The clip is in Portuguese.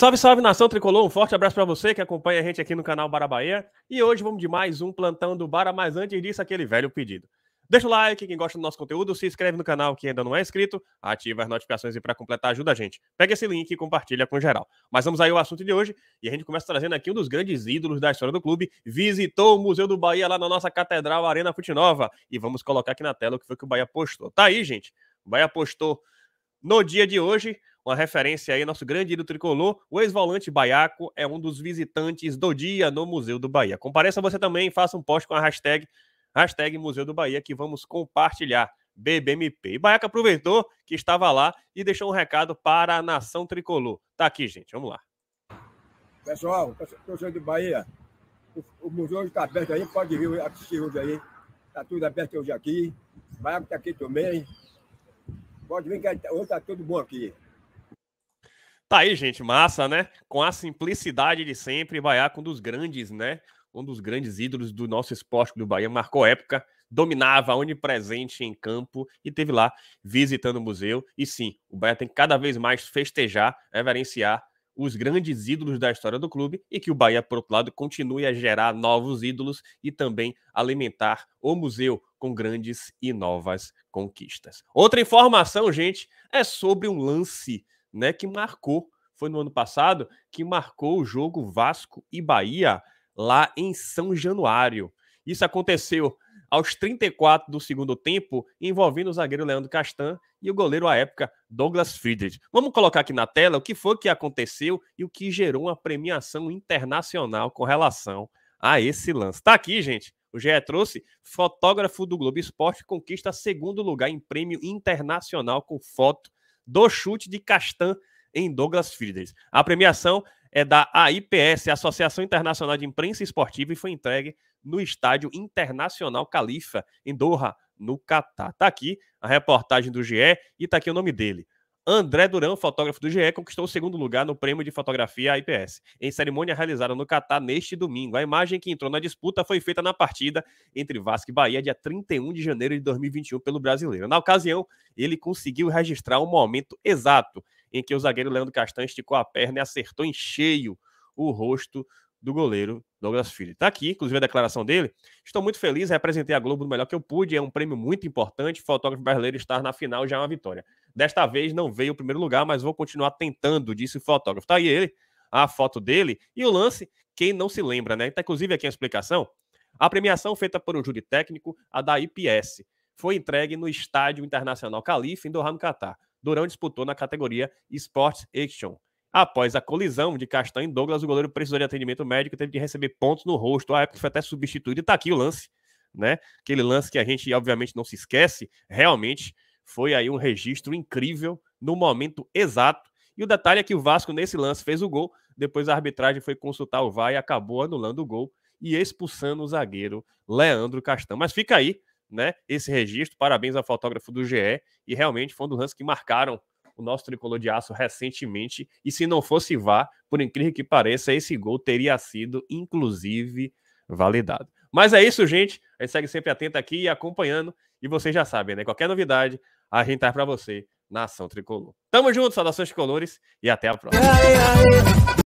Salve, salve nação tricolor, um forte abraço para você que acompanha a gente aqui no canal Bara Bahia. E hoje vamos de mais um plantão do Bara, mas antes disso, aquele velho pedido. Deixa o like, quem gosta do nosso conteúdo, se inscreve no canal que ainda não é inscrito, ativa as notificações e para completar ajuda a gente. Pega esse link e compartilha com geral. Mas vamos aí ao assunto de hoje e a gente começa trazendo aqui um dos grandes ídolos da história do clube, visitou o Museu do Bahia lá na nossa Catedral Arena Nova. e vamos colocar aqui na tela o que foi que o Bahia postou. Tá aí, gente. O Bahia postou no dia de hoje uma referência aí, nosso grande ídolo tricolor, o ex-volante Baiaco, é um dos visitantes do dia no Museu do Bahia. Compareça você também, faça um post com a hashtag, hashtag Museu do Bahia, que vamos compartilhar. BBMP. E Baiaco aproveitou que estava lá e deixou um recado para a nação tricolor. Tá aqui, gente, vamos lá. Pessoal, torcedor do Bahia, o, o museu está aberto aí, pode vir assistir hoje aí. Está tudo aberto hoje aqui. Baiaco está aqui também. Pode vir que tá, hoje está tudo bom aqui. Tá aí, gente, massa, né? Com a simplicidade de sempre, com um dos grandes, né? Um dos grandes ídolos do nosso esporte do Bahia, marcou época, dominava, onipresente em campo e teve lá visitando o museu. E sim, o Bahia tem que cada vez mais festejar, reverenciar os grandes ídolos da história do clube e que o Bahia, por outro lado, continue a gerar novos ídolos e também alimentar o museu com grandes e novas conquistas. Outra informação, gente, é sobre um lance né, que marcou, foi no ano passado, que marcou o jogo Vasco e Bahia lá em São Januário. Isso aconteceu aos 34 do segundo tempo, envolvendo o zagueiro Leandro Castan e o goleiro à época Douglas Friedrich. Vamos colocar aqui na tela o que foi que aconteceu e o que gerou uma premiação internacional com relação a esse lance. Tá aqui, gente. O GE trouxe fotógrafo do Globo Esporte conquista segundo lugar em prêmio internacional com foto do chute de Castan em Douglas Frieders. A premiação é da AIPS, Associação Internacional de Imprensa Esportiva, e foi entregue no Estádio Internacional Califa, em Doha, no Catar. Está aqui a reportagem do GE e está aqui o nome dele. André Durão, fotógrafo do GE, conquistou o segundo lugar no prêmio de fotografia IPS, em cerimônia realizada no Catar neste domingo. A imagem que entrou na disputa foi feita na partida entre Vasco e Bahia, dia 31 de janeiro de 2021, pelo brasileiro. Na ocasião, ele conseguiu registrar o um momento exato em que o zagueiro Leandro Castan esticou a perna e acertou em cheio o rosto do goleiro Douglas Filho. Está aqui, inclusive, a declaração dele. Estou muito feliz, representei a Globo do melhor que eu pude, é um prêmio muito importante. Fotógrafo brasileiro estar na final já é uma vitória. Desta vez não veio o primeiro lugar, mas vou continuar tentando, disse o fotógrafo. Tá aí ele, a foto dele e o lance, quem não se lembra, né? Tá inclusive aqui a explicação. A premiação feita por um júri técnico, a da IPS, foi entregue no Estádio Internacional Califa, em Doha, no Catar. Durão disputou na categoria Sports Action. Após a colisão de Castanho e Douglas, o goleiro precisou de atendimento médico e teve de receber pontos no rosto. A época foi até substituído. E tá aqui o lance, né? Aquele lance que a gente, obviamente, não se esquece, realmente, foi aí um registro incrível no momento exato. E o detalhe é que o Vasco, nesse lance, fez o gol. Depois a arbitragem foi consultar o VAR e acabou anulando o gol e expulsando o zagueiro Leandro Castão. Mas fica aí, né, esse registro. Parabéns ao fotógrafo do GE. E realmente foi um dos lances que marcaram o nosso tricolor de aço recentemente. E se não fosse VAR, por incrível que pareça, esse gol teria sido, inclusive, validado. Mas é isso, gente. A gente segue sempre atento aqui e acompanhando e vocês já sabem, né? Qualquer novidade, a gente tá para você na Ação Tricolor. Tamo junto, saudações colores e até a próxima.